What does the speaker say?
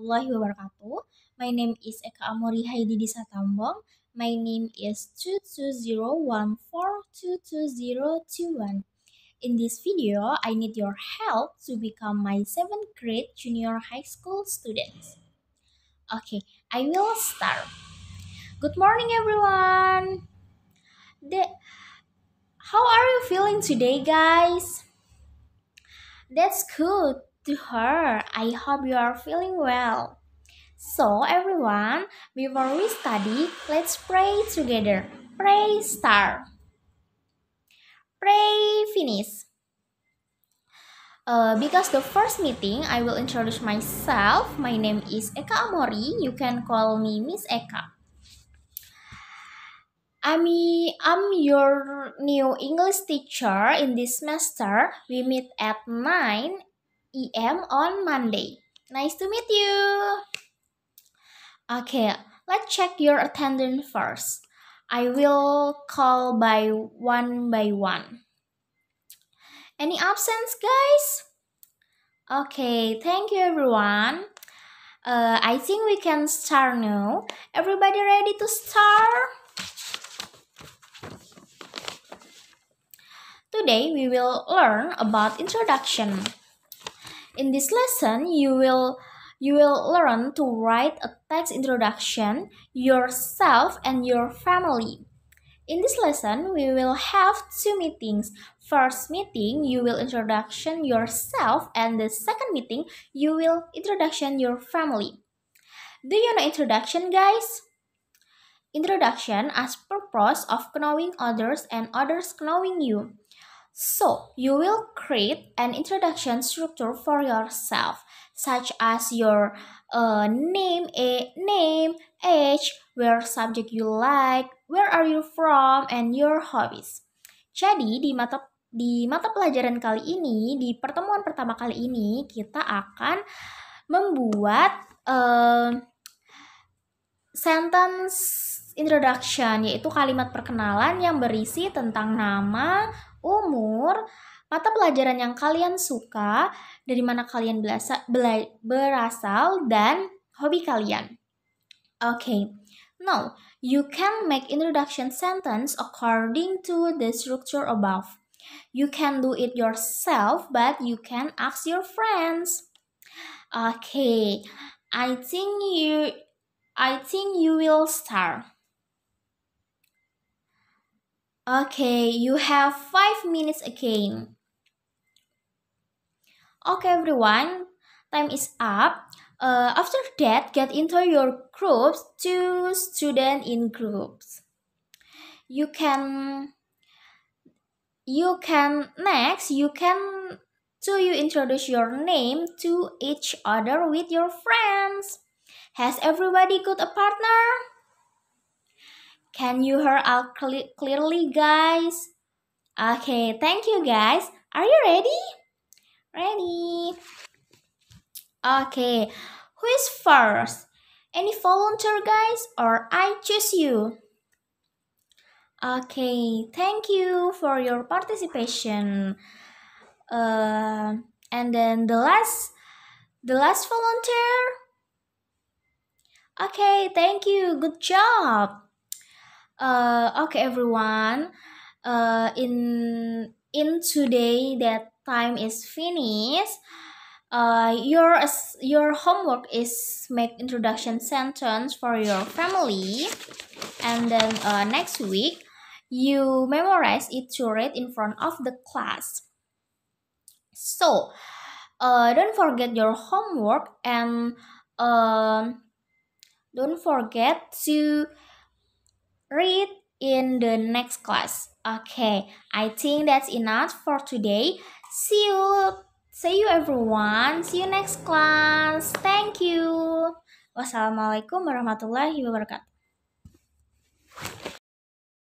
warahmatullahi wabarakatuh. My name is Eka Amori Haidi Disa Tambong. My name is 2201422021. In this video, I need your help to become my 7th grade junior high school students. Okay, I will start. Good morning everyone. The How are you feeling today, guys? That's good. to her. I hope you are feeling well. So, everyone, before we study, let's pray together. Pray start. Pray finish. Uh, because the first meeting, I will introduce myself. My name is Eka Amori. You can call me Miss Eka. I'm, I'm your new English teacher in this semester. We meet at 9 E M on Monday. Nice to meet you. Okay, let's check your attendance first. I will call by one by one. Any absence, guys? Okay, thank you everyone. Uh, I think we can start now. Everybody ready to start? Today we will learn about introduction. In this lesson, you will you will learn to write a text introduction yourself and your family. In this lesson, we will have two meetings. First meeting, you will introduction yourself and the second meeting, you will introduction your family. Do you know introduction, guys? Introduction as purpose of knowing others and others knowing you. So, you will create an introduction structure for yourself, such as your uh, name, a name, age, where subject you like, where are you from, and your hobbies. Jadi, di mata di mata pelajaran kali ini, di pertemuan pertama kali ini, kita akan membuat uh, sentence introduction, yaitu kalimat perkenalan yang berisi tentang nama, umur, mata pelajaran yang kalian suka, dari mana kalian berasa, berasal, dan hobi kalian. Oke, okay. now you can make introduction sentence according to the structure above. You can do it yourself, but you can ask your friends. Okay, I think you, I think you will start. Okay, you have five minutes again. Okay, everyone, time is up. Uh, after that, get into your groups, two student in groups. You can, you can, next, you can, so you introduce your name to each other with your friends. Has everybody got a partner? Can you hear out cle clearly, guys? Okay, thank you, guys. Are you ready? Ready. Okay, who is first? Any volunteer, guys, or I choose you? Okay, thank you for your participation. Uh, and then the last, the last volunteer. Okay, thank you. Good job. Uh, okay, everyone. Uh, in in today that time is finished. Uh, your your homework is make introduction sentence for your family, and then uh, next week you memorize it to read in front of the class. So, uh, don't forget your homework and um, uh, don't forget to read in the next class. Okay, I think that's enough for today. See you, see you everyone. See you next class. Thank you. Wassalamualaikum warahmatullahi wabarakatuh.